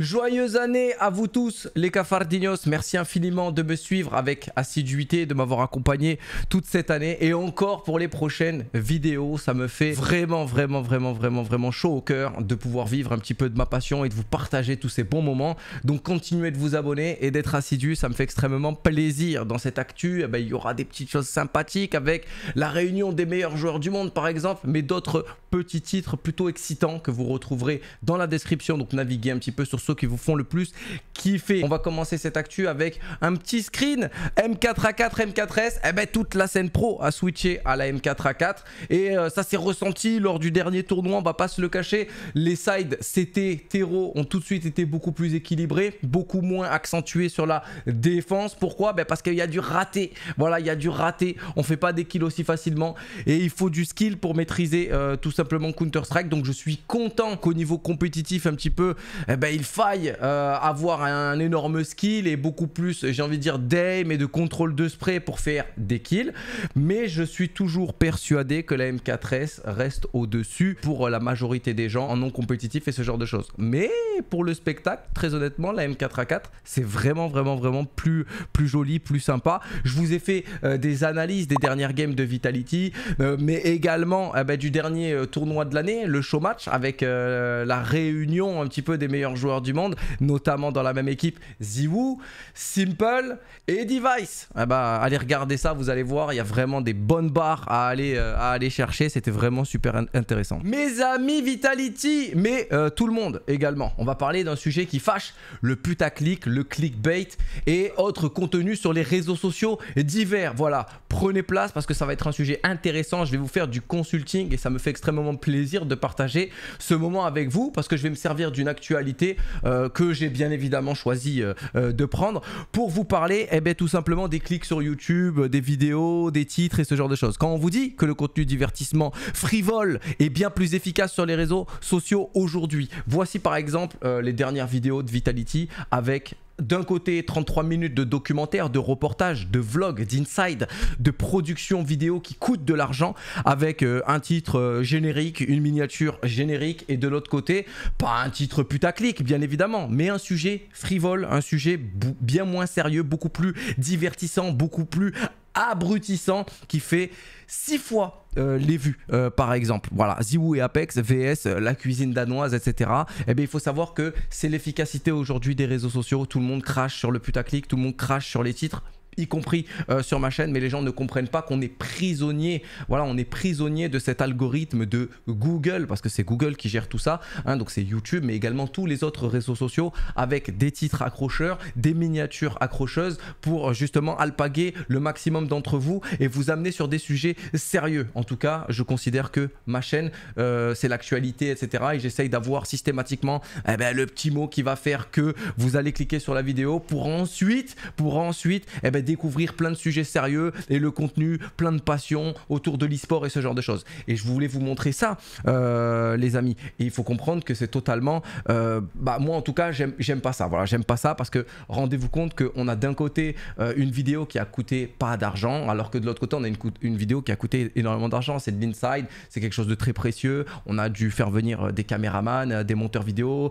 Joyeuse année à vous tous les cafardinos, merci infiniment de me suivre avec assiduité, de m'avoir accompagné toute cette année et encore pour les prochaines vidéos, ça me fait vraiment vraiment vraiment vraiment vraiment chaud au cœur de pouvoir vivre un petit peu de ma passion et de vous partager tous ces bons moments, donc continuez de vous abonner et d'être assidu, ça me fait extrêmement plaisir. Dans cette actu, eh ben, il y aura des petites choses sympathiques avec la réunion des meilleurs joueurs du monde par exemple, mais d'autres petits titres plutôt excitants que vous retrouverez dans la description, donc naviguez un petit peu sur ceux qui vous font le plus kiffer. On va commencer cette actu avec un petit screen M4A4, M4S. Eh ben, toute la scène pro a switché à la M4A4 et euh, ça s'est ressenti lors du dernier tournoi, on va pas se le cacher. Les sides CT, Tero ont tout de suite été beaucoup plus équilibrés, beaucoup moins accentués sur la défense. Pourquoi ben, Parce qu'il y a du raté. Voilà, il y a du raté. On fait pas des kills aussi facilement et il faut du skill pour maîtriser euh, tout simplement Counter-Strike. Donc je suis content qu'au niveau compétitif un petit peu, eh ben, il faille euh, avoir un énorme skill et beaucoup plus, j'ai envie de dire, d'aim et de contrôle de spray pour faire des kills. Mais je suis toujours persuadé que la M4S reste au-dessus pour la majorité des gens en non-compétitif et ce genre de choses. Mais pour le spectacle, très honnêtement, la M4A4, c'est vraiment, vraiment, vraiment plus, plus joli, plus sympa. Je vous ai fait euh, des analyses des dernières games de Vitality, euh, mais également eh ben, du dernier tournoi de l'année, le show match, avec la réunion un petit peu des meilleurs joueurs du monde, notamment dans la même équipe Ziwoo, Simple et Device. Eh ben, allez regarder ça, vous allez voir, il y a vraiment des bonnes barres à aller, euh, chercher. C'était vraiment super intéressant. Mes amis Vitality, mais euh, tout le monde également. On va parler d'un sujet qui fâche le putaclic, le clickbait et autres contenus sur les réseaux sociaux divers. Voilà, prenez place parce que ça va être un sujet intéressant. Je vais vous faire du consulting et ça me fait extrêmement plaisir de partager ce moment avec vous parce que je vais me servir d'une actualité euh, que j'ai bien évidemment choisi euh, euh, de prendre pour vous parler et eh ben, tout simplement des clics sur YouTube, des vidéos, des titres et ce genre de choses. Quand on vous dit que le contenu divertissement frivole est bien plus efficace sur les réseaux sociaux aujourd'hui, voici par exemple les dernières vidéos de Vitality avec d'un côté 33 minutes de documentaire, de reportage, de vlog, d'inside, de production vidéo qui coûte de l'argent avec euh, un titre euh, générique, une miniature générique et de l'autre côté, pas un titre putaclic bien évidemment, mais un sujet frivole, un sujet bien moins sérieux, beaucoup plus divertissant, beaucoup plus abrutissant qui fait six fois euh, les vues euh, par exemple voilà Ziwoo et Apex VS euh, la cuisine danoise etc et eh bien il faut savoir que c'est l'efficacité aujourd'hui des réseaux sociaux tout le monde crache sur le putaclic tout le monde crache sur les titres y compris euh, sur ma chaîne, mais les gens ne comprennent pas qu'on est prisonnier. Voilà, on est prisonnier de cet algorithme de Google, parce que c'est Google qui gère tout ça. Hein, donc c'est YouTube, mais également tous les autres réseaux sociaux avec des titres accrocheurs, des miniatures accrocheuses pour euh, justement alpaguer le maximum d'entre vous et vous amener sur des sujets sérieux. En tout cas, je considère que ma chaîne, euh, c'est l'actualité, etc. Et j'essaye d'avoir systématiquement eh ben, le petit mot qui va faire que vous allez cliquer sur la vidéo pour ensuite, pour ensuite, eh ben, découvrir plein de sujets sérieux et le contenu plein de passion autour de l'e-sport et ce genre de choses. Et je voulais vous montrer ça, euh, les amis. Et il faut comprendre que c'est totalement. Euh, bah, moi, en tout cas, j'aime pas ça. Voilà, j'aime pas ça parce que rendez-vous compte qu'on a d'un côté euh, une vidéo qui a coûté pas d'argent, alors que de l'autre côté, on a une, vidéo qui a coûté énormément d'argent. C'est de l'inside, c'est quelque chose de très précieux. On a dû faire venir des caméramans, des monteurs vidéo,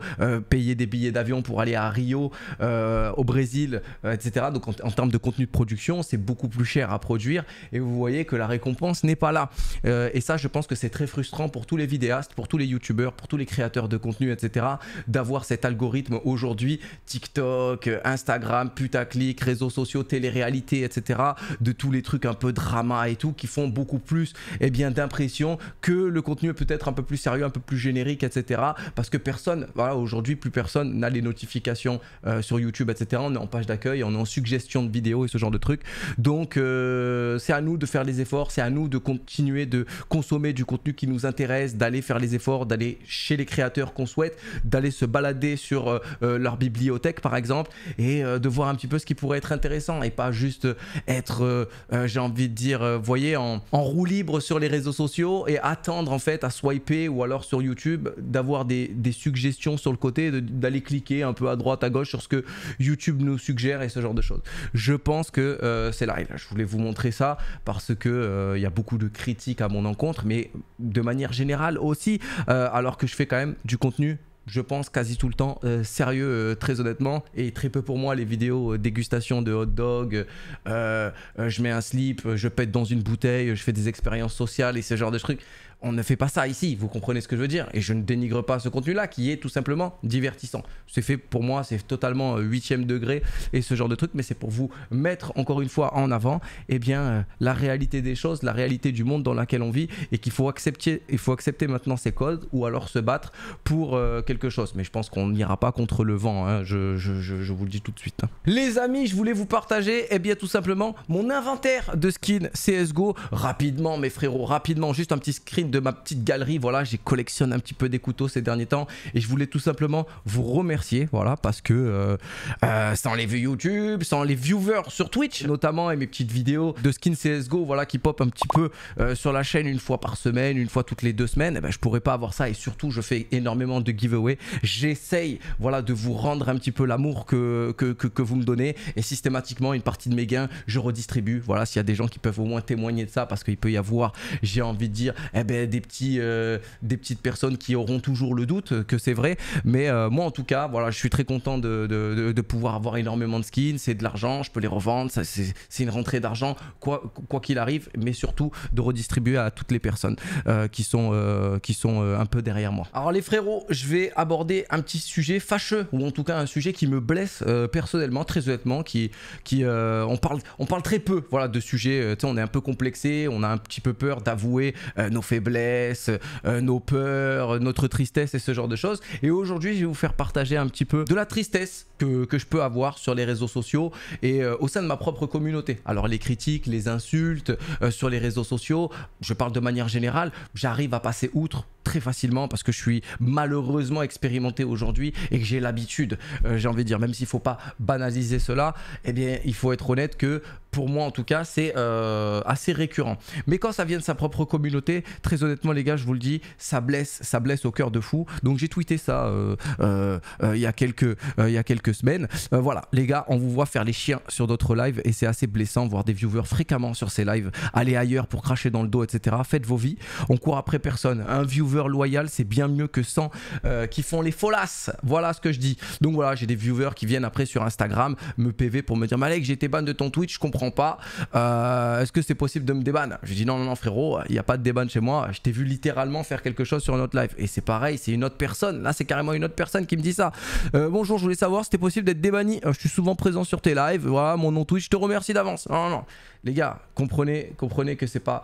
payer des billets d'avion pour aller à Rio, au Brésil, etc. Donc, en termes de contenu, de production, c'est beaucoup plus cher à produire et vous voyez que la récompense n'est pas là. Euh, et ça, je pense que c'est très frustrant pour tous les vidéastes, pour tous les youtubeurs, pour tous les créateurs de contenu, etc. d'avoir cet algorithme aujourd'hui, TikTok, Instagram, putaclic, réseaux sociaux, télé-réalité, etc. de tous les trucs un peu drama et tout qui font beaucoup plus eh bien d'impression que le contenu peut-être un peu plus sérieux, un peu plus générique, etc. Parce que personne, voilà, aujourd'hui, plus personne n'a les notifications euh, sur YouTube, etc. On est en page d'accueil, on est en suggestion de vidéos ce genre de truc. Donc euh, c'est à nous de faire les efforts, c'est à nous de continuer de consommer du contenu qui nous intéresse, d'aller faire les efforts, d'aller chez les créateurs qu'on souhaite, d'aller se balader sur euh, euh, leur bibliothèque par exemple et de voir un petit peu ce qui pourrait être intéressant et pas juste être, j'ai envie de dire, voyez, en, roue libre sur les réseaux sociaux et attendre en fait à swiper ou alors sur YouTube d'avoir des, suggestions sur le côté, d'aller cliquer un peu à droite, à gauche sur ce que YouTube nous suggère et ce genre de choses. Je pense que euh, c'est là. je voulais vous montrer ça parce que euh, il y a beaucoup de critiques à mon encontre, mais de manière générale aussi, euh, alors que je fais quand même du contenu je pense quasi tout le temps sérieux très honnêtement et très peu pour moi les vidéos dégustation de hot dog je mets un slip je pète dans une bouteille je fais des expériences sociales et ce genre de trucs on ne fait pas ça ici, vous comprenez ce que je veux dire Et je ne dénigre pas ce contenu-là qui est tout simplement divertissant. C'est fait pour moi, c'est totalement euh, huitième degré et ce genre de truc, mais c'est pour vous mettre encore une fois en avant eh bien, euh, la réalité des choses, la réalité du monde dans laquelle on vit et qu'il faut accepter, il faut accepter maintenant ces codes ou alors se battre pour euh, quelque chose. Mais je pense qu'on n'ira pas contre le vent, hein. je, vous le dis tout de suite. Hein. Les amis, je voulais vous partager et eh bien, tout simplement mon inventaire de skins CSGO rapidement mes frérots, rapidement, juste un petit screen de ma petite galerie. Voilà, j'ai collectionne un petit peu des couteaux ces derniers temps et je voulais tout simplement vous remercier. Voilà, parce que euh, euh, sans les vues YouTube, sans les viewers sur Twitch notamment et mes petites vidéos de skin CSGO, voilà, qui pop un petit peu euh, sur la chaîne une fois par semaine, une fois toutes les deux semaines, Et eh ben, je pourrais pas avoir ça et surtout je fais énormément de giveaways. J'essaye, voilà, de vous rendre un petit peu l'amour que, que, que vous me donnez et systématiquement une partie de mes gains, je redistribue. Voilà, s'il y a des gens qui peuvent au moins témoigner de ça parce qu'il peut y avoir, j'ai envie de dire, eh ben des, petits, euh, des petites personnes qui auront toujours le doute que c'est vrai. Mais euh, moi, en tout cas, voilà, je suis très content de, pouvoir avoir énormément de skins. C'est de l'argent, je peux les revendre. C'est une rentrée d'argent, quoi qu'il quoi arrive. Mais surtout, de redistribuer à toutes les personnes euh, qui sont, qui sont un peu derrière moi. Alors, les frérots, je vais aborder un petit sujet fâcheux, ou en tout cas un sujet qui me blesse personnellement, très honnêtement. Qui, qui, on, parle, on parle très peu voilà, de sujets. on est un peu complexé, on a un petit peu peur d'avouer nos faiblesses euh, nos peurs, notre tristesse et ce genre de choses. Et aujourd'hui, je vais vous faire partager un petit peu de la tristesse que, je peux avoir sur les réseaux sociaux et euh, au sein de ma propre communauté. Alors les critiques, les insultes euh, sur les réseaux sociaux, je parle de manière générale, j'arrive à passer outre très facilement parce que je suis malheureusement expérimenté aujourd'hui et que j'ai l'habitude, euh, j'ai envie de dire, même s'il ne faut pas banaliser cela, eh bien, il faut être honnête que pour moi en tout cas, c'est euh, assez récurrent. Mais quand ça vient de sa propre communauté, très honnêtement les gars, je vous le dis, ça blesse, ça blesse au cœur de fou. Donc j'ai tweeté ça euh, il y, a quelques, y a quelques semaines. voilà, les gars, on vous voit faire les chiens sur d'autres lives et c'est assez blessant voir des viewers fréquemment sur ces lives, aller ailleurs pour cracher dans le dos, etc. Faites vos vies, on court après personne. Un viewer loyal c'est bien mieux que 100 euh, qui font les folasses. Voilà ce que je dis. Donc voilà, j'ai des viewers qui viennent après sur Instagram me PV pour me dire Malek, j'ai été ban de ton Twitch, je comprends pas. Euh, est-ce que c'est possible de me déban Je dis non, non, non, frérot, il n'y a pas de déban chez moi. Je t'ai vu littéralement faire quelque chose sur notre live. Et c'est pareil, c'est une autre personne. Là, c'est carrément une autre personne qui me dit ça. Euh, bonjour, je voulais savoir si c'était possible d'être débanni. je suis souvent présent sur tes lives. Voilà mon nom Twitch. Je te remercie d'avance. Non, non, non. Les gars, comprenez, comprenez que c'est pas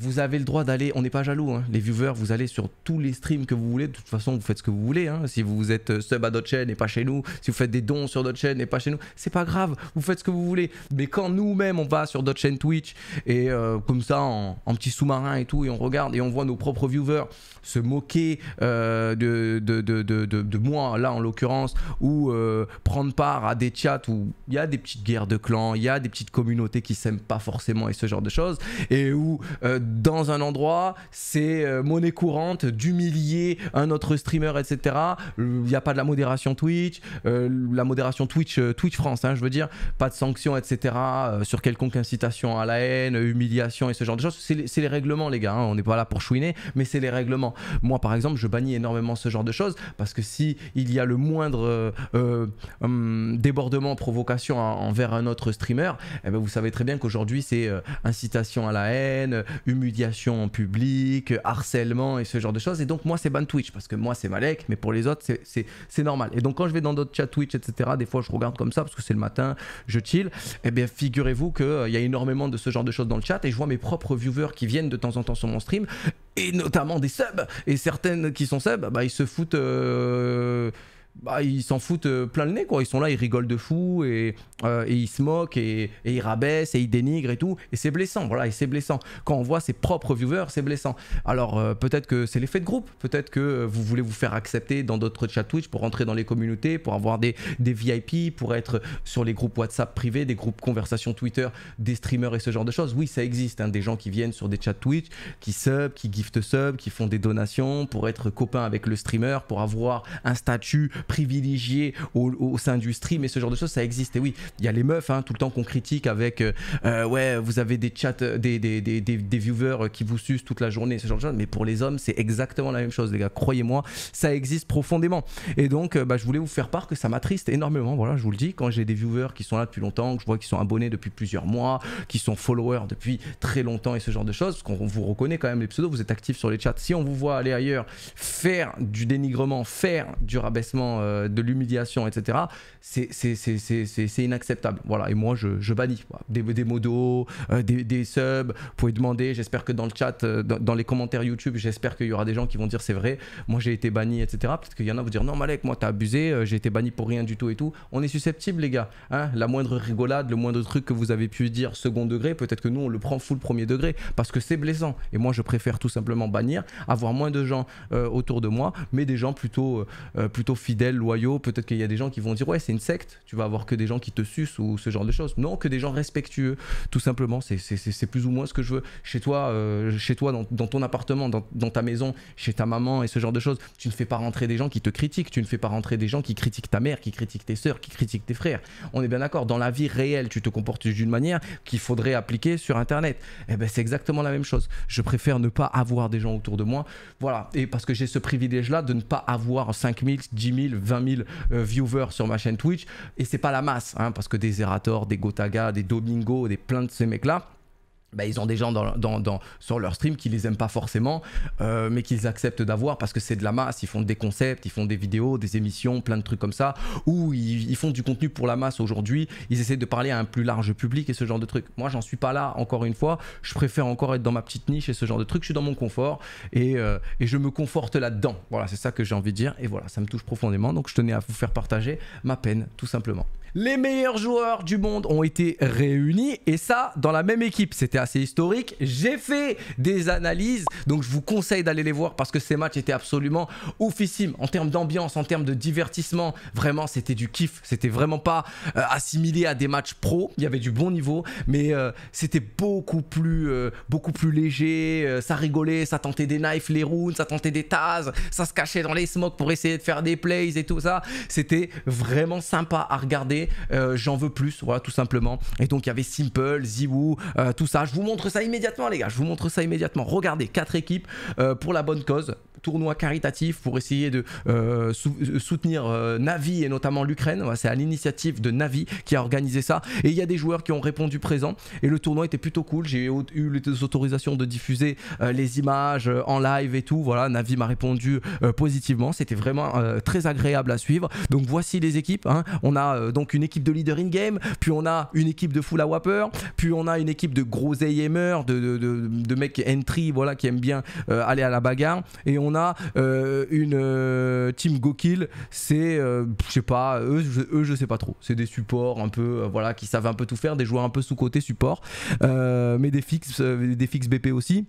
vous avez le droit d'aller, on n'est pas jaloux, hein. les viewers, vous allez sur tous les streams que vous voulez, de toute façon vous faites ce que vous voulez, hein. si vous êtes sub à d'autres chaînes et pas chez nous, si vous faites des dons sur d'autres chaînes et pas chez nous, c'est pas grave, vous faites ce que vous voulez, mais quand nous-mêmes on va sur d'autres chaînes Twitch et euh, comme ça en, petit sous-marin et tout, et on regarde et on voit nos propres viewers se moquer euh, de, de, de, moi là en l'occurrence, ou euh, prendre part à des chats où il y a des petites guerres de clans, il y a des petites communautés qui s'aiment pas forcément et ce genre de choses, et où dans un endroit, c'est euh, monnaie courante d'humilier un autre streamer, etc. Il n'y a pas de la modération Twitch, euh, la modération Twitch, euh, Twitch France, hein, je veux dire, pas de sanctions, etc. sur quelconque incitation à la haine, humiliation et ce genre de choses. C'est les, règlements, les gars, hein. on n'est pas là pour chouiner, mais c'est les règlements. Moi, par exemple, je bannis énormément ce genre de choses parce que si il y a le moindre hum, débordement, provocation envers un autre streamer, eh ben, vous savez très bien qu'aujourd'hui c'est incitation à la haine, humiliation humiliation en public, harcèlement et ce genre de choses. Et donc moi c'est ban Twitch parce que moi c'est Malek, mais pour les autres c'est normal. Et donc quand je vais dans d'autres chats Twitch, etc., des fois je regarde comme ça parce que c'est le matin, je chill. Et eh bien figurez-vous qu'il euh, y a énormément de ce genre de choses dans le chat et je vois mes propres viewers qui viennent de temps en temps sur mon stream et notamment des subs. Et certaines qui sont subs, bah, ils se foutent... Euh, bah, ils s'en foutent euh, plein le nez, quoi. Ils sont là, ils rigolent de fou et, euh, ils se moquent et, ils rabaissent et ils dénigrent et tout. Et c'est blessant, voilà, et c'est blessant. Quand on voit ses propres viewers, c'est blessant. Alors euh, peut-être que c'est l'effet de groupe, peut-être que vous voulez vous faire accepter dans d'autres chats Twitch pour rentrer dans les communautés, pour avoir des, VIP, pour être sur les groupes WhatsApp privés, des groupes conversation Twitter, des streamers et ce genre de choses. Oui, ça existe, hein, des gens qui viennent sur des chats Twitch, qui sub, qui gift sub, qui font des donations pour être copains avec le streamer, pour avoir un statut privilégié au, sein du stream et ce genre de choses, ça existe. Et oui, il y a les meufs, hein, tout le temps qu'on critique avec euh, euh, ouais, vous avez des chats, euh, des, des, des, viewers qui vous sucent toute la journée, ce genre de choses. Mais pour les hommes, c'est exactement la même chose, les gars. Croyez-moi, ça existe profondément. Et donc, bah, je voulais vous faire part que ça m'attriste énormément. Voilà, je vous le dis, quand j'ai des viewers qui sont là depuis longtemps, que je vois qui sont abonnés depuis plusieurs mois, qui sont followers depuis très longtemps et ce genre de choses, parce qu'on vous reconnaît quand même les pseudos, vous êtes actifs sur les chats. Si on vous voit aller ailleurs faire du dénigrement, faire du rabaissement, euh, de l'humiliation, etc. C'est inacceptable. Voilà, et moi je, bannis. Des, des modos, euh, des, subs, vous pouvez demander, j'espère que dans le chat, euh, dans, les commentaires YouTube, j'espère qu'il y aura des gens qui vont dire c'est vrai, moi j'ai été banni, etc. Parce qu'il y en a qui dire non Malek, moi t'as abusé, j'ai été banni pour rien du tout et tout. On est susceptible les gars, hein la moindre rigolade, le moindre truc que vous avez pu dire second degré, peut-être que nous on le prend full premier degré parce que c'est blessant. Et moi je préfère tout simplement bannir, avoir moins de gens autour de moi, mais des gens plutôt, plutôt fidèles loyaux. Peut-être qu'il y a des gens qui vont dire ouais c'est une secte, tu vas avoir que des gens qui te sucent ou ce genre de choses. Non, que des gens respectueux, tout simplement. C'est plus ou moins ce que je veux. Chez toi, euh, chez toi dans, ton appartement, dans, ta maison, chez ta maman et ce genre de choses, tu ne fais pas rentrer des gens qui te critiquent, tu ne fais pas rentrer des gens qui critiquent ta mère, qui critiquent tes soeurs, qui critiquent tes frères. On est bien d'accord, dans la vie réelle, tu te comportes d'une manière qu'il faudrait appliquer sur Internet. Eh ben c'est exactement la même chose. Je préfère ne pas avoir des gens autour de moi. Voilà, et parce que j'ai ce privilège-là de ne pas avoir 5000, 10 000, 20 000 euh, viewers sur ma chaîne Twitch. Et c'est pas la masse, hein, parce que des Zerator, des Gotaga, des Domingo, des plein de ces mecs-là bah, ils ont des gens sur leur stream qui les aiment pas forcément, euh, mais qu'ils acceptent d'avoir parce que c'est de la masse. Ils font des concepts, ils font des vidéos, des émissions, plein de trucs comme ça, ou ils, font du contenu pour la masse aujourd'hui. Ils essaient de parler à un plus large public et ce genre de trucs. Moi, j'en suis pas là, encore une fois. Je préfère encore être dans ma petite niche et ce genre de trucs. Je suis dans mon confort et, euh, et je me conforte là-dedans. Voilà, c'est ça que j'ai envie de dire. Et voilà, ça me touche profondément. Donc, je tenais à vous faire partager ma peine, tout simplement. Les meilleurs joueurs du monde ont été réunis et ça dans la même équipe. C'était assez historique. J'ai fait des analyses, donc je vous conseille d'aller les voir parce que ces matchs étaient absolument oufissimes en termes d'ambiance, en termes de divertissement. Vraiment, c'était du kiff. C'était vraiment pas euh, assimilé à des matchs pro. Il y avait du bon niveau, mais euh, c'était beaucoup plus, euh, beaucoup plus léger. ça rigolait, ça tentait des knives, les runes, ça tentait des tases, ça se cachait dans les smokes pour essayer de faire des plays et tout ça. C'était vraiment sympa à regarder euh, j'en veux plus, voilà, tout simplement. Et donc il y avait Simple, Ziwoo, euh, tout ça. Je vous montre ça immédiatement, les gars, je vous montre ça immédiatement. Regardez, quatre équipes euh, pour la bonne cause tournoi caritatif pour essayer de euh, euh, soutenir euh, Navi et notamment l'Ukraine. c'est à l'initiative de Navi qui a organisé ça. Et il y a des joueurs qui ont répondu présent. Et le tournoi était plutôt cool. J'ai eu les autorisations de diffuser les images en live et tout. Voilà, Navi m'a répondu positivement. C'était vraiment très agréable à suivre. Donc voici les équipes. Hein. On a donc une équipe de leader in-game, puis on a une équipe de full wapper, puis on a une équipe de gros aimers, de, de, mecs entry, voilà, qui aiment bien aller à la bagarre. Et on on a euh, une euh, team go kill c'est, euh, je sais pas, eux eux, je sais pas trop. C'est des supports un peu, voilà, qui savent un peu tout faire, des joueurs un peu sous-côté support, mais des fixes, des fixes BP aussi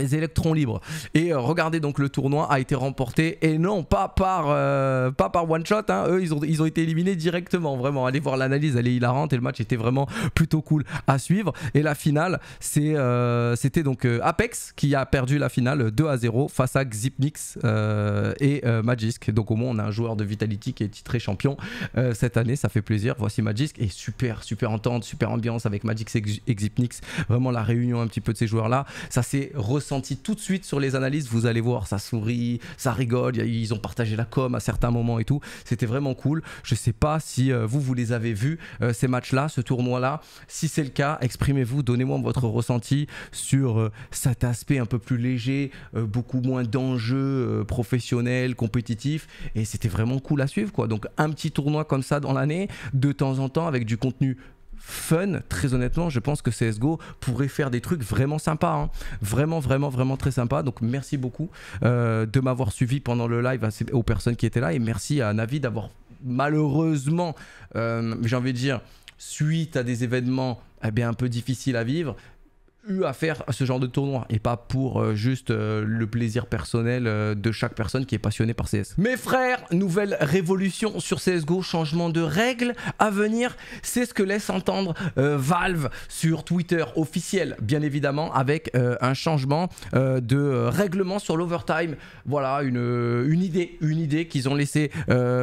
les électrons libres. Et euh, regardez donc le tournoi a été remporté et non pas par euh, pas par one shot. Hein. Eux ils ont ils ont été éliminés directement. Vraiment, allez voir l'analyse, elle est hilarante et le match était vraiment plutôt cool à suivre. Et la finale, c'est euh, c'était donc Apex qui a perdu la finale 2 à 0 face à Xipnix et Magisk. Donc au moins on a un joueur de Vitality qui est titré champion cette année, ça fait plaisir. Voici Magisk et super super entente, super ambiance avec Magisk et Xipnix. Vraiment la réunion un petit peu de ces joueurs là, ça s'est ressenti tout de suite sur les analyses. Vous allez voir, ça sourit, ça rigole. Ils ont partagé la com à certains moments et tout. C'était vraiment cool. Je sais pas si euh, vous, vous les avez vus, euh, ces matchs-là, ce tournoi-là. Si c'est le cas, exprimez-vous, donnez-moi votre ressenti sur euh, cet aspect un peu plus léger, beaucoup moins d'enjeux professionnel, compétitif, Et c'était vraiment cool à suivre, quoi. Donc, un petit tournoi comme ça dans l'année, de temps en temps, avec du contenu fun, très honnêtement, je pense que CSGO pourrait faire des trucs vraiment sympas. Hein. Vraiment, vraiment, vraiment très sympa. Donc merci beaucoup euh, de m'avoir suivi pendant le live aux personnes qui étaient là. Et merci à Navi d'avoir malheureusement, euh, j'ai envie de dire, suite à des événements eh bien, un peu difficiles à vivre, eu à faire ce genre de tournoi et pas pour euh, juste euh, le plaisir personnel euh, de chaque personne qui est passionnée par CS. Mes frères, nouvelle révolution sur CSGO, changement de règles à venir, c'est ce que laisse entendre Valve sur Twitter officiel, bien évidemment, avec un changement de règlement sur l'overtime. Voilà, une, une idée, une idée qu'ils ont laissé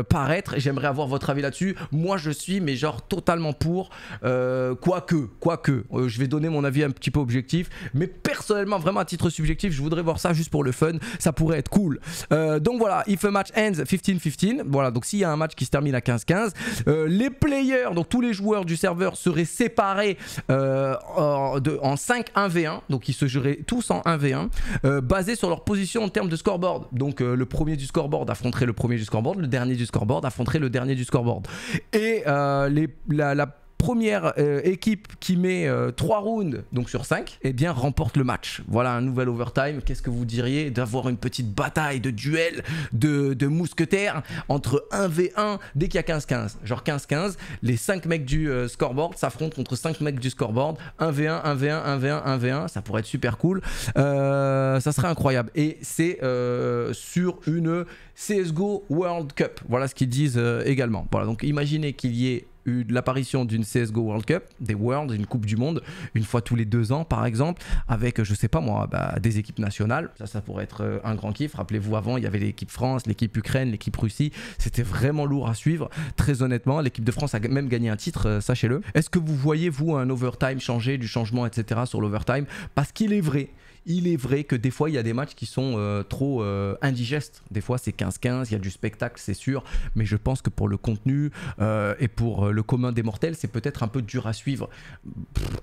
paraître. J'aimerais avoir votre avis là-dessus. Moi, je suis, mais genre totalement pour, quoique, quoique, je vais donner mon avis un petit peu objectif mais personnellement, vraiment à titre subjectif, je voudrais voir ça juste pour le fun. Ça pourrait être cool. Euh, donc voilà, if a match ends 15-15, voilà, donc s'il y a un match qui se termine à 15-15, euh, les players, donc tous les joueurs du serveur seraient séparés euh, en, en 5-1v1, donc ils se joueraient tous en 1v1, basés sur leur position en termes de scoreboard. Donc le premier du scoreboard affronterait le premier du scoreboard, le dernier du scoreboard affronterait le dernier du scoreboard. Et les, la, la première euh, équipe qui met 3 euh, rounds, donc sur 5, eh bien remporte le match. Voilà un nouvel overtime. Qu'est-ce que vous diriez d'avoir une petite bataille de duel de, de mousquetaires entre 1v1 dès qu'il y a 15-15 Genre 15-15, les 5 euh, mecs du scoreboard s'affrontent contre 5 mecs du scoreboard. 1v1, 1v1, 1v1, 1v1. Ça pourrait être super cool. ça serait incroyable. Et c'est sur une CSGO World Cup. Voilà ce qu'ils disent également. Voilà, donc imaginez qu'il y ait l'apparition d'une CSGO World Cup, des Worlds, une Coupe du Monde, une fois tous les deux ans par exemple, avec, je sais pas moi, bah, des équipes nationales. Ça, ça pourrait être euh, un grand kiff. Rappelez-vous, avant, il y avait l'équipe France, l'équipe Ukraine, l'équipe Russie. C'était vraiment lourd à suivre. Très honnêtement, l'équipe de France a même gagné un titre, euh, sachez-le. Est-ce que vous voyez, vous, un overtime changer, du changement, etc. sur l'overtime Parce qu'il est vrai il est vrai que des fois, il y a des matchs qui sont euh, trop euh, indigestes. Des fois, c'est 15-15, il y a du spectacle, c'est sûr. Mais je pense que pour le contenu euh, et pour le commun des mortels, c'est peut-être un peu dur à suivre.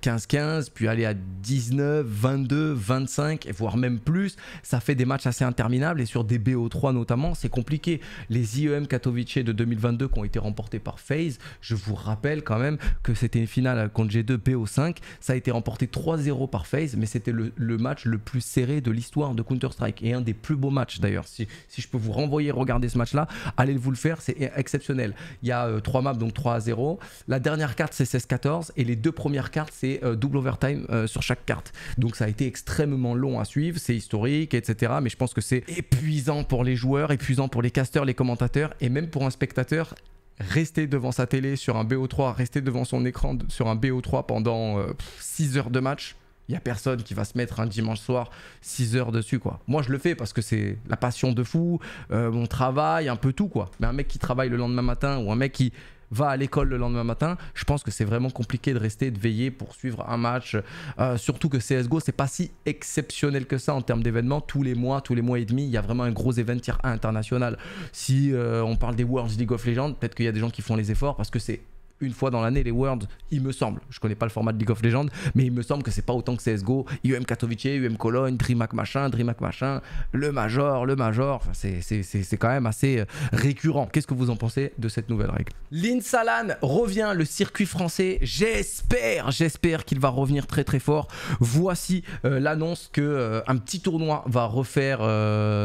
15-15, puis aller à 19, 22, 25, voire même plus. Ça fait des matchs assez interminables. Et sur des BO3 notamment, c'est compliqué. Les IEM Katowice de 2022 qui ont été remportés par FaZe, je vous rappelle quand même que c'était une finale contre G2 BO5. Ça a été remporté 3-0 par FaZe, mais c'était le, match le plus serré de l'histoire de Counter-Strike et un des plus beaux matchs d'ailleurs. Si, je peux vous renvoyer regarder ce match-là, allez vous le faire, c'est e- exceptionnel. Il y a euh, trois maps, donc 3 à 0. La dernière carte, c'est 16-14 et les deux premières cartes, c'est euh, double overtime euh, sur chaque carte. Donc ça a été extrêmement long à suivre, c'est historique, etc. Mais je pense que c'est épuisant pour les joueurs, épuisant pour les casteurs, les commentateurs et même pour un spectateur rester devant sa télé sur un BO3, rester devant son écran sur un BO3 pendant 6 heures de match, il n'y a personne qui va se mettre un dimanche soir 6 heures dessus, quoi. Moi, je le fais parce que c'est la passion de fou, on euh, mon travail, un peu tout, quoi. Mais un mec qui travaille le lendemain matin ou un mec qui va à l'école le lendemain matin, je pense que c'est vraiment compliqué de rester, de veiller pour suivre un match. Euh, surtout que CSGO, c'est pas si exceptionnel que ça en termes d'événements. Tous les mois, tous les mois et demi, il y a vraiment un gros événement international. Si euh, on parle des Worlds League of Legends, peut-être qu'il y a des gens qui font les efforts parce que c'est une fois dans l'année les Worlds, il me semble. Je connais pas le format de League of Legends, mais il me semble que c'est pas autant que CSGO. UM Katowice, UM Cologne, DreamHack machin, DreamHack machin, le Major, le Major. Enfin, c'est quand même assez euh, récurrent. Qu'est-ce que vous en pensez de cette nouvelle règle L'Insalan revient, le circuit français. J'espère, j'espère qu'il va revenir très très fort. Voici euh, l'annonce qu'un euh, petit tournoi va refaire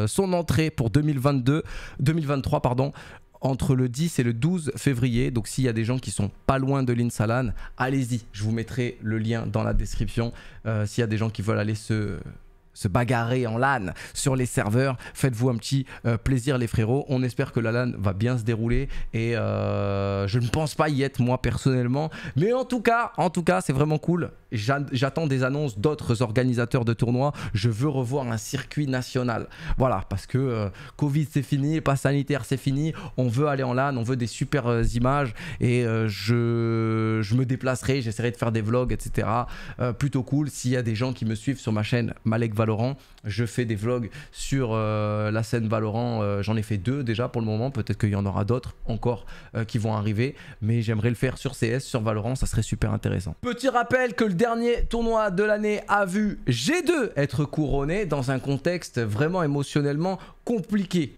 son entrée pour 2022, 2023 pardon, entre le 10 et le 12 février. Donc s'il y a des gens qui sont pas loin de l'Insalan, allez-y. Je vous mettrai le lien dans la description. Euh, s'il y a des gens qui veulent aller se bagarrer en LAN sur les serveurs. Faites-vous un petit euh, plaisir les frérots. On espère que la LAN va bien se dérouler et euh, je ne pense pas y être moi personnellement. Mais en tout cas, en tout cas, c'est vraiment cool j'attends des annonces d'autres organisateurs de tournois. Je veux revoir un circuit national. Voilà, parce que euh, Covid c'est fini, pas sanitaire c'est fini. On veut aller en LAN, on veut des super euh, images et euh, je, je, me déplacerai, j'essaierai de faire des vlogs, etc. plutôt cool. S'il y a des gens qui me suivent sur ma chaîne Malek Valorant, je fais des vlogs sur la scène Valorant. J'en ai fait deux déjà pour le moment. Peut-être qu'il y en aura d'autres encore qui vont arriver, mais j'aimerais le faire sur CS, sur Valorant, ça serait super intéressant. Petit rappel que le dernier tournoi de l'année a vu G2 être couronné dans un contexte vraiment émotionnellement compliqué.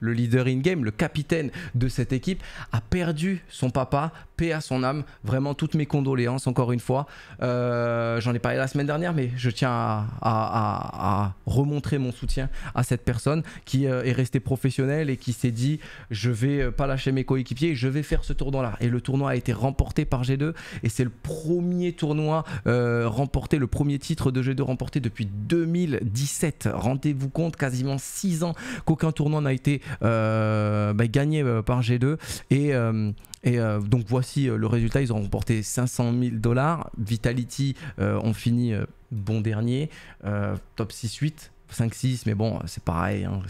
le leader in-game, le capitaine de cette équipe, a perdu son papa, paix à son âme. Vraiment, toutes mes condoléances, encore une fois. Euh, j'en ai parlé la semaine dernière, mais je tiens à, remontrer mon soutien à cette personne qui euh, est restée professionnelle et qui s'est dit je vais euh, pas lâcher mes coéquipiers, je vais faire ce tournoi-là. Et le tournoi a été remporté par G2 et c'est le premier tournoi remporté, le premier titre de G2 remporté depuis 2017. Rendez-vous compte, quasiment 6 ans qu'aucun tournoi n'a été euh, bah, gagné euh, par G2. Et. Euh, donc voici le résultat, ils ont remporté 500 000 dollars. Vitality ont fini bon dernier, top 6-8. 5-6, mais bon, c'est pareil. Hein,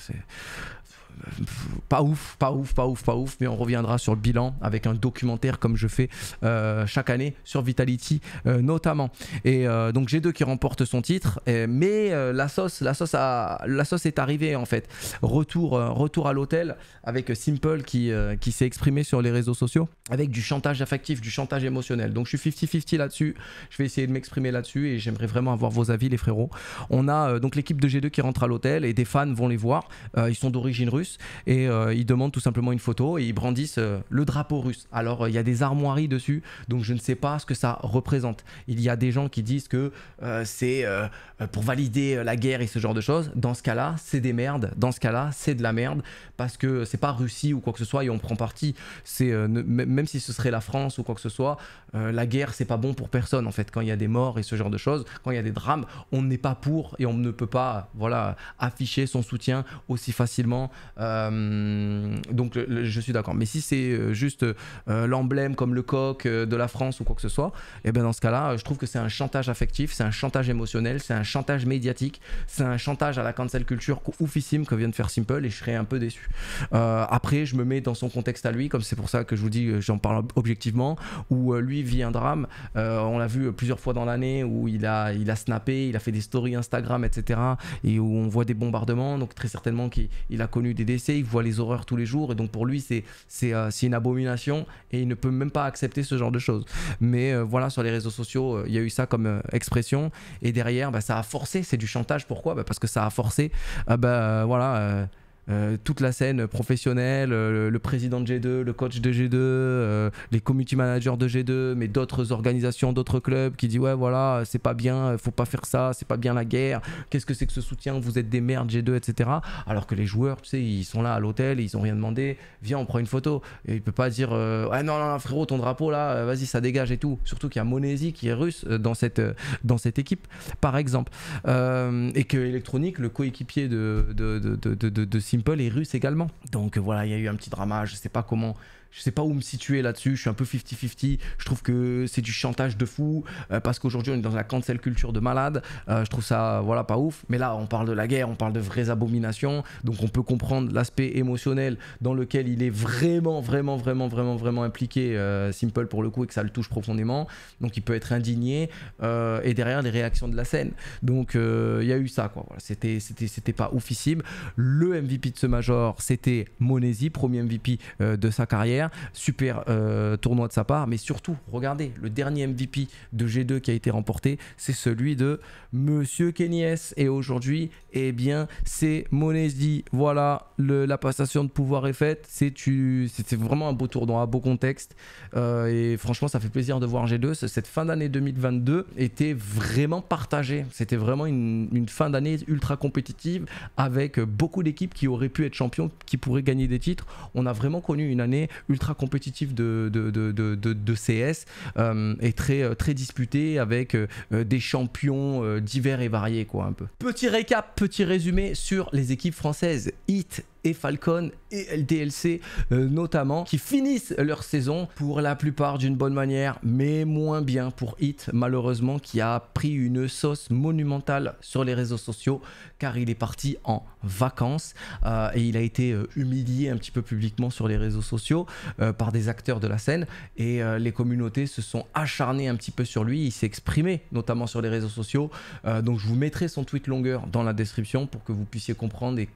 pas ouf, pas ouf, pas ouf, pas ouf, mais on reviendra sur le bilan avec un documentaire comme je fais euh, chaque année sur Vitality euh, notamment. Et euh, donc G2 qui remporte son titre, mais la sauce, la sauce, a, la sauce est arrivée en fait. Retour, retour à l'hôtel avec Simple qui, qui s'est exprimé sur les réseaux sociaux avec du chantage affectif, du chantage émotionnel. Donc je suis 50-50 là-dessus. Je vais essayer de m'exprimer là-dessus et j'aimerais vraiment avoir vos avis les frérots. On a donc l'équipe de G2 qui rentre à l'hôtel et des fans vont les voir. ils sont d'origine russe et euh, ils demandent tout simplement une photo et ils brandissent euh, le drapeau russe. Alors euh, il y a des armoiries dessus, donc je ne sais pas ce que ça représente. Il y a des gens qui disent que c'est pour valider la guerre et ce genre de choses. Dans ce cas-là, c'est des merdes. Dans ce cas-là, c'est de la merde parce que c'est pas Russie ou quoi que ce soit et on prend parti. C'est même si ce serait la France ou quoi que ce soit, la guerre c'est pas bon pour personne en fait. Quand il y a des morts et ce genre de choses, quand il y a des drames, on n'est pas pour et on ne peut pas voilà afficher son soutien aussi facilement euh, donc je suis d'accord. Mais si c'est euh, juste euh, l'emblème comme le coq de la France ou quoi que ce soit, et eh bien dans ce cas-là, je trouve que c'est un chantage affectif, c'est un chantage émotionnel, c'est un chantage médiatique, c'est un chantage à la cancel culture oufissime que vient de faire Simple et je serais un peu déçu. après, je me mets dans son contexte à lui, comme c'est pour ça que je vous dis, j'en parle objectivement, où lui vit un drame. on l'a vu plusieurs fois dans l'année où il a, il a snappé, il a fait des stories Instagram, etc. et où on voit des bombardements. Donc très certainement qu'il a connu des décès, il voit les horreurs tous les jours, et donc pour lui, c'est euh, c'est une abomination, et il ne peut même pas accepter ce genre de choses. Mais euh, voilà, sur les réseaux sociaux, euh, il y a eu ça comme expression, et derrière, bah, ça a forcé, c'est du chantage. Pourquoi bah, Parce que ça a forcé, bah, voilà euh, toute la scène professionnelle, euh, le président de G2, le coach de G2, euh, les community managers de G2, mais d'autres organisations, d'autres clubs qui disent ouais voilà c'est pas bien, faut pas faire ça, c'est pas bien la guerre, qu'est-ce que c'est que ce soutien, vous êtes des merdes G2 etc. Alors que les joueurs tu sais ils sont là à l'hôtel, ils ont rien demandé, viens on prend une photo et il peut pas dire ah non non frérot ton drapeau là vas-y ça dégage et tout. Surtout qu'il y a Monési qui est russe dans cette dans cette équipe par exemple et que Electronic le coéquipier de de, de, de, de, de Simple et russe également. Donc voilà, il y a eu un petit drama, je ne sais pas comment je sais pas où me situer là-dessus, je suis un peu 50-50. Je trouve que c'est du chantage de fou euh, parce qu'aujourd'hui on est dans la cancel culture de malade. Euh, je trouve ça voilà pas ouf. Mais là on parle de la guerre, on parle de vraies abominations, donc on peut comprendre l'aspect émotionnel dans lequel il est vraiment vraiment vraiment vraiment vraiment impliqué euh, Simple pour le coup et que ça le touche profondément. Donc il peut être indigné et derrière les réactions de la scène. Donc il y a eu ça quoi. c'était c'était pas oufissime. Le MVP de ce major c'était Monesi, premier MVP de sa carrière. Super euh, tournoi de sa part, mais surtout, regardez, le dernier MVP de G2 qui a été remporté, c'est celui de Monsieur Kenyes. Et aujourd'hui, eh bien, c'est Monesi. Voilà, la passation de pouvoir est faite. C'est vraiment un beau tournoi, un beau contexte. Euh, et franchement, ça fait plaisir de voir G2. Cette fin d'année 2022 était vraiment partagée. C'était vraiment une, fin d'année ultra compétitive avec beaucoup d'équipes qui auraient pu être champions, qui pourraient gagner des titres. On a vraiment connu une année ultra compétitif de, CS euh, et très, euh, très disputé avec euh, des champions divers et variés, quoi, un peu. Petit récap, petit résumé sur les équipes françaises. Hit et Falcon et LDLC euh, notamment, qui finissent leur saison pour la plupart d'une bonne manière, mais moins bien pour Hit, malheureusement, qui a pris une sauce monumentale sur les réseaux sociaux, car il est parti en vacances euh, et il a été euh, humilié un petit peu publiquement sur les réseaux sociaux par des acteurs de la scène et les communautés se sont acharnées un petit peu sur lui, il s'est exprimé notamment sur les réseaux sociaux, donc je vous mettrai son tweet longueur dans la description pour que vous puissiez comprendre et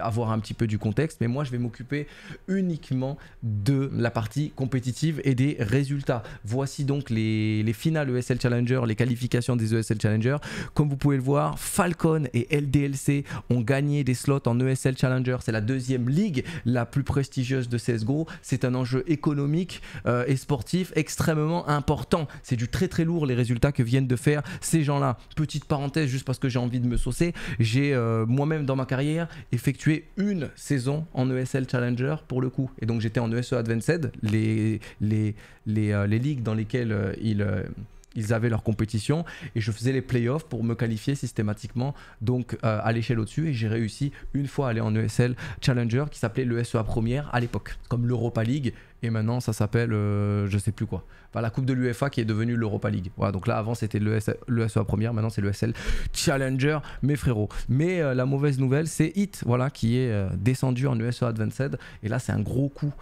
avoir un petit peu du contexte, mais moi je vais m'occuper uniquement de la partie compétitive et des résultats. Voici donc les, finales ESL Challenger, les qualifications des ESL Challenger. Comme vous pouvez le voir, Falcon et LDLC ont gagné des slots en ESL Challenger. C'est la deuxième ligue la plus prestigieuse de CSGO. C'est un enjeu économique euh, et sportif extrêmement important. C'est du très très lourd les résultats que viennent de faire ces gens-là. Petite parenthèse, juste parce que j'ai envie de me saucer, j'ai euh, moi-même dans ma carrière effectué une saison en ESL Challenger pour le coup. Et donc j'étais en ESE e Advanced, les, les, les, euh, les ligues dans lesquelles euh, il euh, ils avaient leur compétition et je faisais les playoffs pour me qualifier systématiquement donc euh, à l'échelle au-dessus et j'ai réussi une fois à aller en ESL Challenger qui s'appelait l'ESEA première à l'époque, comme l'Europa League et maintenant ça s'appelle je euh, je sais plus quoi. Enfin, la coupe de l'UEFA qui est devenue l'Europa League. Voilà, donc là avant c'était l'ESEA e première, maintenant c'est l'ESL Challenger, mes frérots. Mais euh, la mauvaise nouvelle c'est HIT, voilà, qui est descendu en ESEA Advanced. Et là c'est un gros coup.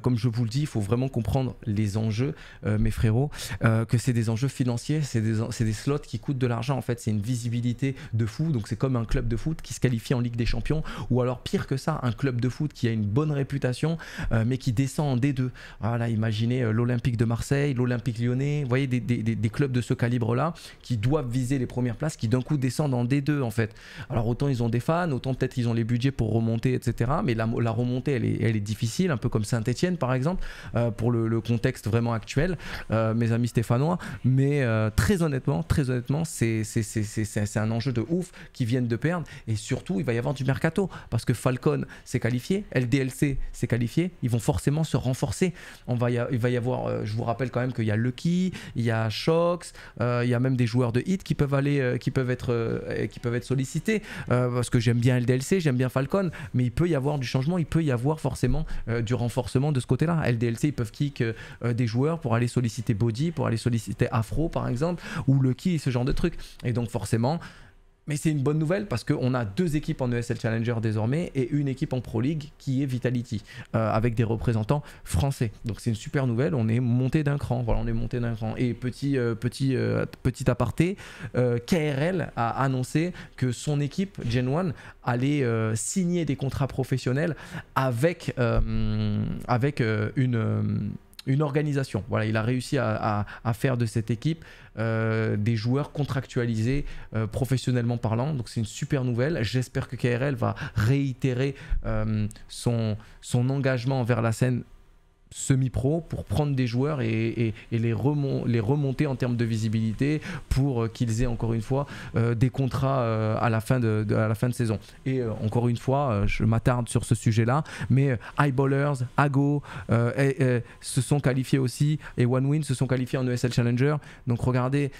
comme je vous le dis, il faut vraiment comprendre les enjeux, mes frérots, que c'est des enjeux financiers, c'est des, slots qui coûtent de l'argent en fait, c'est une visibilité de fou, donc c'est comme un club de foot qui se qualifie en Ligue des Champions, ou alors pire que ça, un club de foot qui a une bonne réputation, euh, mais qui descend en D2. Voilà, imaginez euh, l'Olympique de Marseille, l'Olympique lyonnais, vous voyez des, clubs de ce calibre-là, qui doivent viser les premières places, qui d'un coup descendent en D2 en fait. Alors autant ils ont des fans, autant peut-être ils ont les budgets pour remonter, etc. Mais la, la remontée, elle est, elle est, difficile, un peu comme Saint-Etienne par exemple, euh, pour le, le, contexte vraiment actuel, mes amis stéphanois, mais euh, très honnêtement, très honnêtement, c'est un enjeu de ouf qui viennent de perdre. Et surtout, il va y avoir du mercato parce que Falcon s'est qualifié, LDLC s'est qualifié. Ils vont forcément se renforcer. On va il va y avoir, euh, je vous rappelle quand même qu'il y a Lucky, il y a Shox, euh, il y a même des joueurs de hit qui peuvent aller, qui peuvent être, qui peuvent être sollicités. parce que j'aime bien LDLC, j'aime bien Falcon, mais il peut y avoir du changement, il peut y avoir forcément du renforcement de ce côté-là. LDLC, ils peuvent kick des joueurs pour aller solliciter Body, pour aller solliciter Afro par exemple, ou le qui, ce genre de truc, Et donc forcément, mais c'est une bonne nouvelle parce qu'on a deux équipes en ESL Challenger désormais et une équipe en Pro League qui est Vitality euh, avec des représentants français. Donc c'est une super nouvelle, on est monté d'un cran. Voilà, on est monté d'un cran. Et petit, euh, petit, euh, petit aparté, KRL a annoncé que son équipe Gen 1 allait signer des contrats professionnels avec, avec une une organisation. Voilà, il a réussi à, faire de cette équipe euh, des joueurs contractualisés euh, professionnellement parlant. Donc c'est une super nouvelle. J'espère que KRL va réitérer euh, son, son engagement envers la scène semi-pro pour prendre des joueurs et, les, remonter en termes de visibilité pour euh, qu'ils aient encore une fois euh, des contrats euh, à, la fin de, la fin de saison. Et encore une fois, je m'attarde sur ce sujet-là, mais Highballers, Ago et, se sont qualifiés aussi et One Win se sont qualifiés en ESL Challenger. Donc regardez,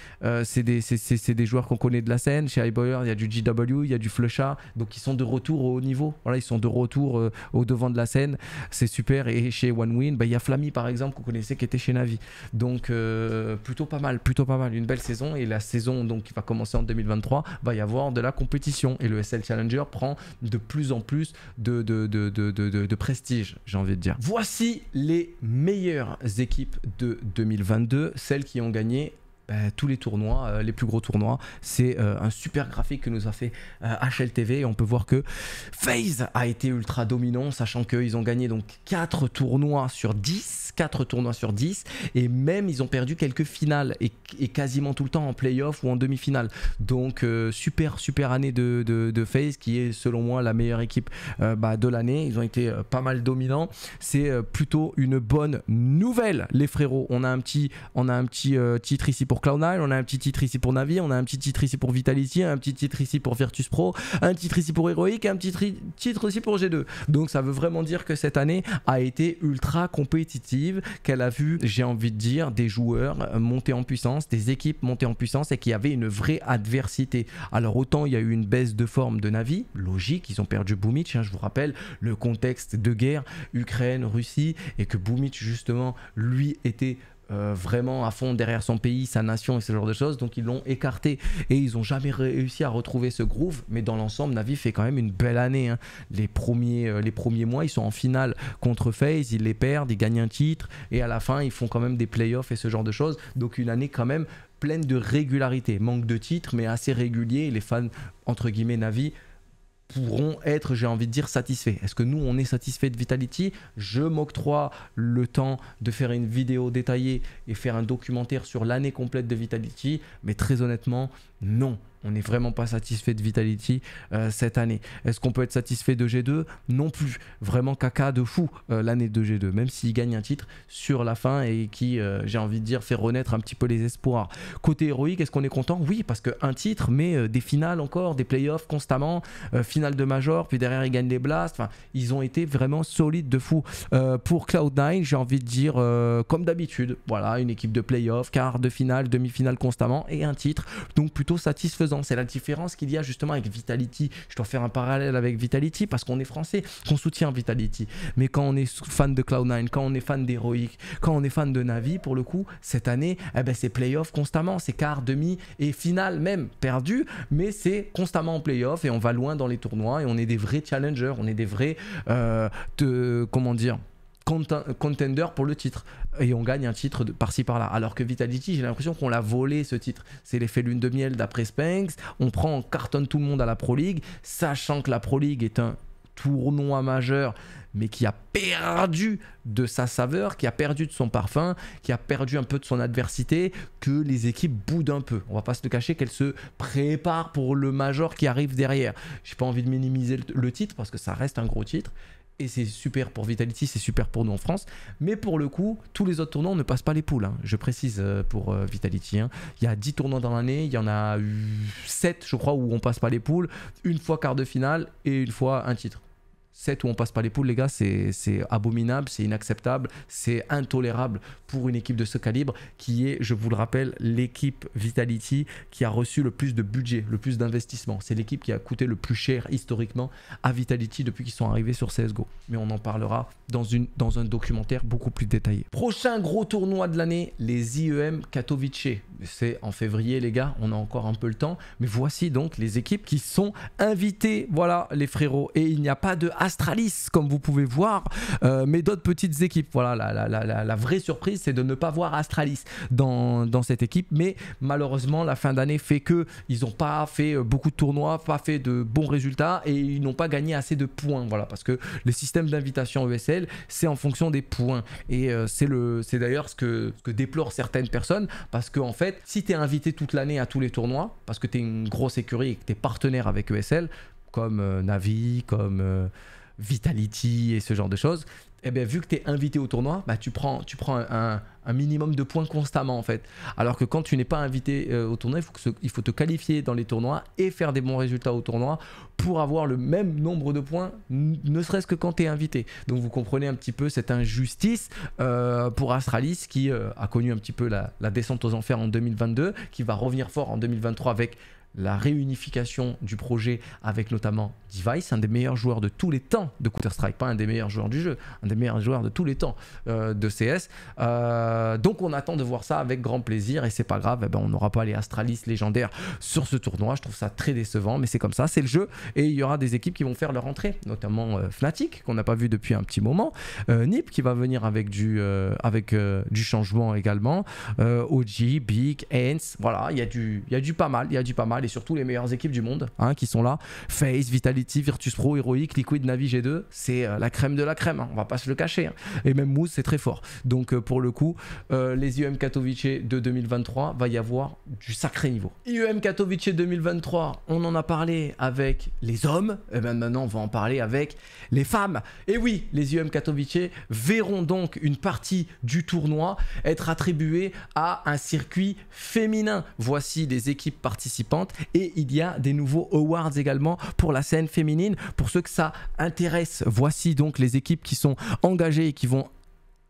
c'est des, joueurs qu'on connaît de la scène. Chez Highballers, il y a du GW, il y a du Flusha, donc ils sont de retour au haut niveau. Voilà, ils sont de retour au devant de la scène. C'est super. Et chez One Win, bah, bah, il y a Flammy, par exemple qu'on connaissait qui était chez Navi. Donc euh, plutôt pas mal, plutôt pas mal, une belle saison et la saison donc qui va commencer en 2023 va y avoir de la compétition et le SL Challenger prend de plus en plus de, de, de prestige, j'ai envie de dire. Voici les meilleures équipes de 2022, celles qui ont gagné bah, tous les tournois, euh, les plus gros tournois. C'est euh, un super graphique que nous a fait HLTV euh, et on peut voir que FaZe a été ultra dominant, sachant qu'ils ont gagné donc 4 tournois sur 10, 4 tournois sur 10, et même ils ont perdu quelques finales et, quasiment tout le temps en playoff ou en demi-finale. Donc super, super année de, de, FaZe qui est selon moi la meilleure équipe bah, de l'année. Ils ont été pas mal dominants. C'est plutôt une bonne nouvelle, les frérots. On a un petit, on a un petit titre ici pour pour Cloud9, on a un petit titre ici pour Navi, on a un petit titre ici pour Vitality, un petit titre ici pour Virtus Pro, un titre ici pour Heroic, un petit titre aussi pour G2. Donc ça veut vraiment dire que cette année a été ultra compétitive, qu'elle a vu, j'ai envie de dire, des joueurs euh, monter en puissance, des équipes monter en puissance et qu'il y avait une vraie adversité. Alors autant il y a eu une baisse de forme de Navi, logique, ils ont perdu Boomich, hein, je vous rappelle le contexte de guerre Ukraine-Russie et que Boomich justement lui était euh, vraiment à fond derrière son pays, sa nation et ce genre de choses. Donc ils l'ont écarté et ils n'ont jamais réussi à retrouver ce groove. Mais dans l'ensemble, Navi fait quand même une belle année. Hein. Les, premiers, euh, les premiers mois, ils sont en finale contre FaZe, ils les perdent, ils gagnent un titre et à la fin, ils font quand même des playoffs et ce genre de choses. Donc une année quand même pleine de régularité. Manque de titres, mais assez régulier. Les fans, entre guillemets, Navi pourront être, j'ai envie de dire, satisfaits. Est-ce que nous, on est satisfait de Vitality Je m'octroie le temps de faire une vidéo détaillée et faire un documentaire sur l'année complète de Vitality, mais très honnêtement, non on n'est vraiment pas satisfait de Vitality euh, cette année. Est-ce qu'on peut être satisfait de G2 Non plus. Vraiment caca de fou euh, l'année de G2, même s'il gagne un titre sur la fin et qui, euh, j'ai envie de dire, fait renaître un petit peu les espoirs. Côté héroïque, est-ce qu'on est content Oui, parce qu'un titre, mais des finales encore, des playoffs constamment, finale de Major, puis derrière ils gagnent les Blasts. ils ont été vraiment solides de fou. pour Cloud9, j'ai envie de dire, comme d'habitude, voilà, une équipe de playoffs, quart de finale, demi-finale constamment et un titre. Donc plutôt satisfaisant. C'est la différence qu'il y a justement avec Vitality. Je dois faire un parallèle avec Vitality parce qu'on est français, qu'on soutient Vitality. Mais quand on est fan de Cloud9, quand on est fan d'Heroic, quand on est fan de Navi, pour le coup, cette année, eh ben, c'est playoff constamment. C'est quart, demi et finale même perdu, mais c'est constamment en playoff et on va loin dans les tournois et on est des vrais challengers, on est des vrais, euh, comment dire, contender pour le titre et on gagne un titre par-ci par-là. Alors que Vitality, j'ai l'impression qu'on l'a volé ce titre. C'est l'effet lune de miel d'après Spanx. On prend, on cartonne tout le monde à la Pro League, sachant que la Pro League est un tournoi majeur, mais qui a perdu de sa saveur, qui a perdu de son parfum, qui a perdu un peu de son adversité, que les équipes boudent un peu. On va pas se le cacher qu'elles se préparent pour le major qui arrive derrière. J'ai pas envie de minimiser le titre parce que ça reste un gros titre et c'est super pour Vitality, c'est super pour nous en France. Mais pour le coup, tous les autres tournois ne passent pas les poules. Hein. Je précise euh, pour euh, Vitality. Hein. Il y a 10 tournois dans l'année, il y en a 7, je crois, où on passe pas les poules. Une fois quart de finale et une fois un titre. 7 où on passe pas les poules, les gars, c'est abominable, c'est inacceptable, c'est intolérable pour une équipe de ce calibre qui est, je vous le rappelle, l'équipe Vitality qui a reçu le plus de budget, le plus d'investissement. C'est l'équipe qui a coûté le plus cher historiquement à Vitality depuis qu'ils sont arrivés sur CSGO. Mais on en parlera dans, une, dans un documentaire beaucoup plus détaillé. Prochain gros tournoi de l'année, les IEM Katowice. C'est en février, les gars, on a encore un peu le temps. Mais voici donc les équipes qui sont invitées. Voilà, les frérots. Et il n'y a pas de Astralis, comme vous pouvez voir, euh, mais d'autres petites équipes. Voilà, la, vraie surprise, c'est de ne pas voir Astralis dans, cette équipe, mais malheureusement, la fin d'année fait que ils n'ont pas fait euh, beaucoup de tournois, pas fait de bons résultats et ils n'ont pas gagné assez de points. Voilà, parce que le système d'invitation ESL, c'est en fonction des points. Et euh, c'est le, c'est d'ailleurs ce que, ce que déplorent certaines personnes, parce que en fait, si tu es invité toute l'année à tous les tournois, parce que tu es une grosse écurie et que tu es partenaire avec ESL, comme euh, Navi, comme euh, Vitality et ce genre de choses, eh bien, vu que tu es invité au tournoi, bah, tu prends, tu prends un, minimum de points constamment en fait. Alors que quand tu n'es pas invité euh, au tournoi, il faut, que il faut te qualifier dans les tournois et faire des bons résultats au tournoi pour avoir le même nombre de points, ne serait-ce que quand tu es invité. Donc vous comprenez un petit peu cette injustice pour Astralis qui a connu un petit peu la descente aux enfers en 2022, qui va revenir fort en 2023 avec la réunification du projet avec notamment Device, un des meilleurs joueurs de tous les temps de Counter-Strike, pas un des meilleurs joueurs du jeu, un des meilleurs joueurs de tous les temps euh, de CS. Euh, donc on attend de voir ça avec grand plaisir et c'est pas grave, eh ben, on n'aura pas les Astralis légendaires sur ce tournoi, je trouve ça très décevant, mais c'est comme ça, c'est le jeu et il y aura des équipes qui vont faire leur entrée, notamment euh, Fnatic qu'on n'a pas vu depuis un petit moment, Nip qui va venir avec du, avec, du changement également, OG, Big, Hans. voilà, il y a du pas mal, il y a du pas mal et surtout les meilleures équipes du monde hein, qui sont là. Face, Vitality, Virtus Pro, Heroic, Liquid, Navi G2, c'est euh, la crème de la crème, hein, on va pas se le cacher. Hein. Et même Mousse, c'est très fort. Donc euh, pour le coup, euh, les IEM Katowice de 2023 va y avoir du sacré niveau. IEM Katowice 2023, on en a parlé avec les hommes, et eh ben, maintenant on va en parler avec les femmes. Et oui, les IEM Katowice verront donc une partie du tournoi être attribuée à un circuit féminin. Voici les équipes participantes et il y a des nouveaux awards également pour la scène féminine. Pour ceux que ça intéresse, voici donc les équipes qui sont engagées et qui vont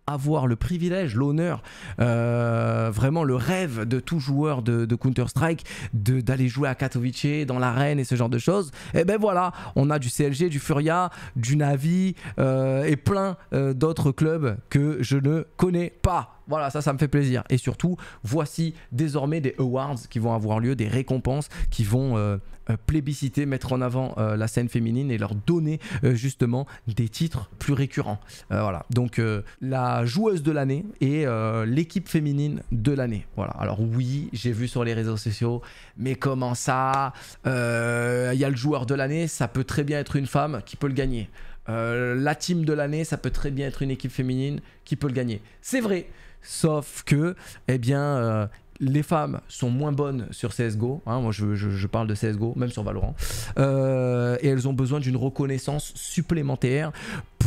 avoir le privilège, l'honneur, euh, vraiment le rêve de tout joueur de, Counter-Strike d'aller jouer à Katowice, dans l'arène et ce genre de choses, et eh ben voilà, on a du CLG, du Furia, du Navi euh, et plein euh, d'autres clubs que je ne connais pas. Voilà, ça, ça me fait plaisir. Et surtout, voici désormais des awards qui vont avoir lieu, des récompenses qui vont euh, euh, plébisciter, mettre en avant euh, la scène féminine et leur donner justement des titres plus récurrents. voilà, donc la joueuse de l'année et l'équipe féminine de l'année. Voilà, alors oui, j'ai vu sur les réseaux sociaux, mais comment ça Il y a le joueur de l'année, ça peut très bien être une femme qui peut le gagner. la team de l'année, ça peut très bien être une équipe féminine qui peut le gagner. C'est vrai, Sauf que, eh bien, euh, les femmes sont moins bonnes sur CSGO, hein, moi je, parle de CSGO, même sur Valorant, euh, et elles ont besoin d'une reconnaissance supplémentaire